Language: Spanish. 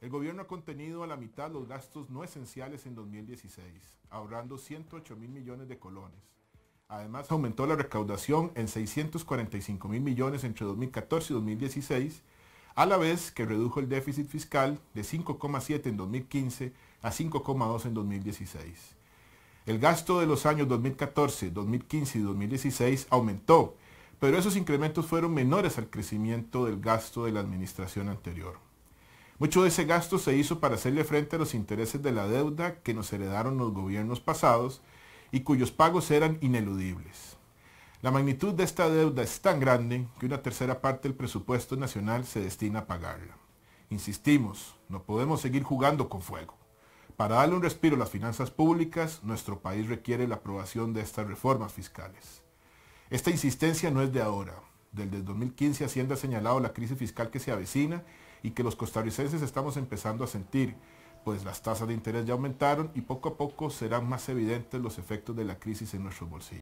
El gobierno ha contenido a la mitad los gastos no esenciales en 2016, ahorrando 108 mil millones de colones. Además, aumentó la recaudación en 645 mil millones entre 2014 y 2016, a la vez que redujo el déficit fiscal de 5,7 en 2015 a 5,2 en 2016. El gasto de los años 2014, 2015 y 2016 aumentó, pero esos incrementos fueron menores al crecimiento del gasto de la administración anterior. Mucho de ese gasto se hizo para hacerle frente a los intereses de la deuda que nos heredaron los gobiernos pasados y cuyos pagos eran ineludibles. La magnitud de esta deuda es tan grande que una tercera parte del presupuesto nacional se destina a pagarla. Insistimos, no podemos seguir jugando con fuego. Para darle un respiro a las finanzas públicas, nuestro país requiere la aprobación de estas reformas fiscales. Esta insistencia no es de ahora. Desde 2015 Hacienda ha señalado la crisis fiscal que se avecina y que los costarricenses estamos empezando a sentir, pues las tasas de interés ya aumentaron y poco a poco serán más evidentes los efectos de la crisis en nuestros bolsillos.